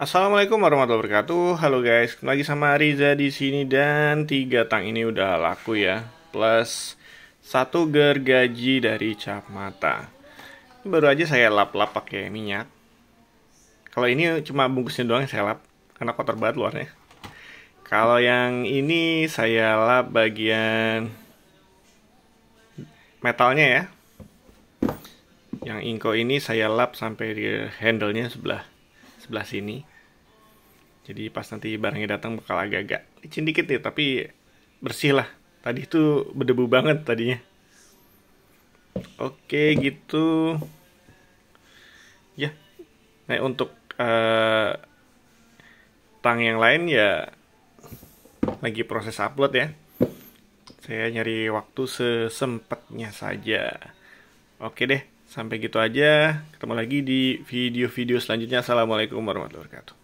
Assalamualaikum warahmatullahi wabarakatuh. Halo guys, kembali lagi sama Riza di sini dan tiga tang ini udah laku ya. Plus satu gergaji dari cap mata. Ini baru aja saya lap-lap pakai minyak. Kalau ini cuma bungkusnya doang saya lap karena kotor banget luarnya. Kalau yang ini saya lap bagian metalnya ya. Yang inko ini saya lap sampai di handle-nya sebelah sebelah sini. Jadi pas nanti barangnya datang bakal agak-agak licin dikit ya, tapi bersih lah. Tadi itu berdebu banget tadinya. Oke gitu. Ya. Nah untuk uh, tang yang lain ya lagi proses upload ya. Saya nyari waktu sesempatnya saja. Oke deh. Sampai gitu aja. Ketemu lagi di video-video selanjutnya. Assalamualaikum warahmatullahi wabarakatuh.